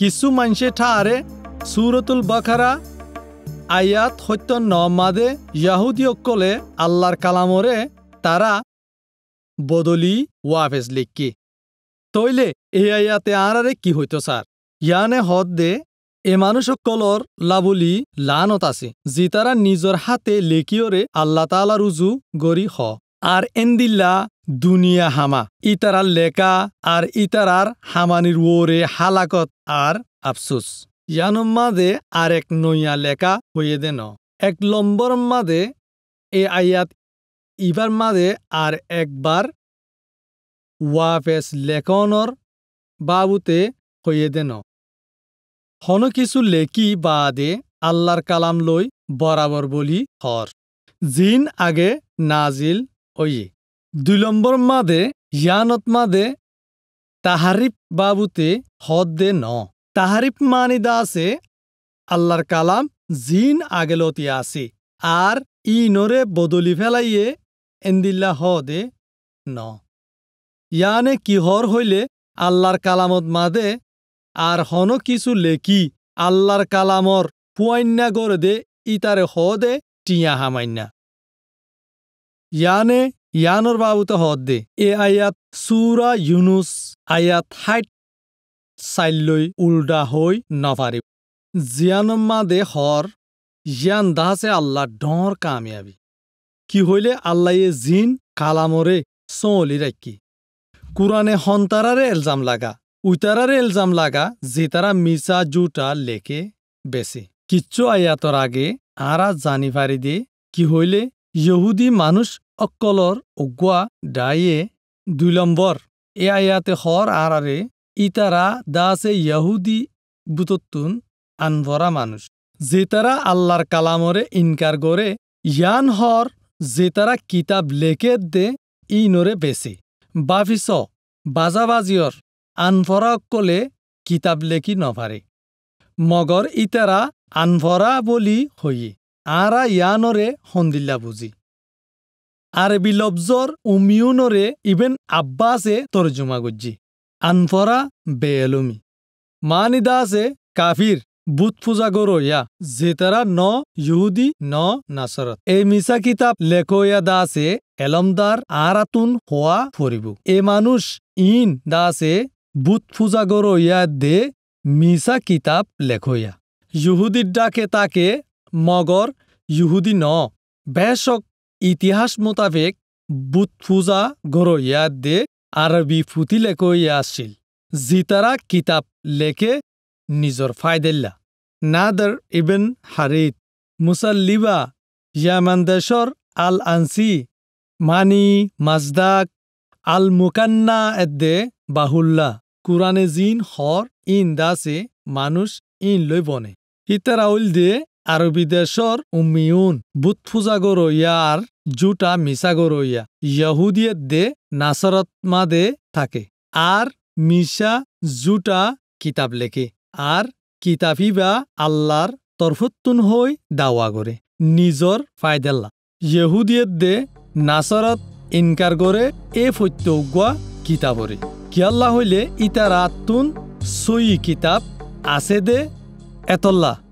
কিছু মানুষে ঠাহারে সুরতুল বখারা আয়াত সত্য নমাদে অকলে আল্লাহর কালামরে তারা বদলি ওয়াফেজ লিখকি তৈলে এ আয়াতে আরারে কি হইত স্যার ইয়ানে হদ দে এ মানুষকলর লাবলি লানত আছে যি তারা নিজর হাতে লেকিওরে আল্লাহ তালা রুজু গরি হ আর এন্দিল্লা দুনিয়া হামা ইতারার লেখা আর ইতারার হামানির ওরে হালাকত আর আফসুস ইয়ানোর মাঝে আর এক নইয়া লেখা হইয়ে দেন এক লম্বর মাঝে এ আয়াত ইবার মাঝে আর একবার ওয়াফেস লেখনর বাবুতে হইয়ে দেন হন কিছু লেখি বাদে আল্লাহর কালাম লই বরাবর বলি হর জিন আগে নাজিল ওই দুই নম্বর মাদে ইয়ানত মাদে তাহারিফ বাবুতে দে ন তাহারিফ মানিদা আছে আল্লাহর কালাম জিন আগেলতি আছে আর ই নরে বদলি ফেলাইয়ে এন্দিল্লা হ দে ন ইয়ানে কিহর হইলে আল্লাহর কালামত মাদে আর হন কিছু লেখি আল্লাহর কালামর পুয়ান্যা গড়ে দে ইতারে হ দে টিয়া হামাইন্যা ইয়ানে ইয়ানোর বাবুতে হদ্দে এ আয়াত সুরা ইউনুস আয়াত হাইট চাইলৈ উল্টা হৈ নাপাৰিব জিয়ানম্মা দে হৰ জিয়ান দাসে আল্লাহ ডৰ কামিয়াবি কি হইলে আল্লাহে জিন কালামরে চলি রাখি কোরআনে হন্তারারে এলজাম লাগা উইতারারে এলজাম লাগা যে তারা মিসা জুটা লেকে বেশি কিচ্ছু আয়াতর আগে আরা জানি পারি দিয়ে কি হইলে ইহুদি মানুষ অকলর অগুয়া ডায়ে দুই নম্বর এ আয়াতে হর আরারে ইতারা দাসে ইয়াহুদি বুতত্তুন আনভরা মানুষ যে তারা আল্লাহর কালামরে ইনকার করে ইয়ান হর যে তারা কিতাব লেখে দে ইনরে বেশি বাফিস বাজাবাজিয়র আনভরা অকলে কিতাব লেখি নভারে মগর ইতারা আনভরা বলি হই আরা ইয়ানরে হন্দিল্লা বুঝি আরবি লবজর উমিউনরে ইবেন আব্বাসে তরজুমা গজ্জি আনফরা বেয়েলুমি মানিদাসে কাফির বুত পূজা গরয়া জেতারা ন ইহুদি ন নাসরত এই মিসা কিতাব লেখয়া দাসে এলমদার আরাতুন হওয়া ফরিব এ মানুষ ইন দাসে বুত পূজা গরয়া দে মিসা কিতাব লেখয়া ইহুদির ডাকে তাকে মগর ইহুদি ন বেশক ইতিহাস মোতাবেক বুতফুজা পূজা দে ইয়াদে আরবি ফুতি লেখো আসিল জিতারা কিতাব লেখে নিজর ফায়দেল্লা নাদার ইবেন হারিত মুসাল্লিবা ইয়ামান্দেশর আল আনসি মানি মাজদাক আল মুকান্না এদ্দে বাহুল্লা কুরানে জিন হর ইন দাসে মানুষ ইন লৈ বনে হিতারাউল দে আরবি দেশর উমিউন বুত পূজা গরইয়ার জুটা মিশা গরইয়া ইয়াহুদিয়ত দে নাসরতমা দে থাকে আর মিশা জুটা কিতাব লেখে আর বা আল্লাহর তরফত্তুন হই দাওয়া করে নিজর ফায়দাল্লা ইহুদিয়ত দে নাসরত ইনকার করে এ ফত্য উগুয়া কিতাবরে কিয়াল্লা হইলে ইতারাতুন সই কিতাব আছে দে এতল্লা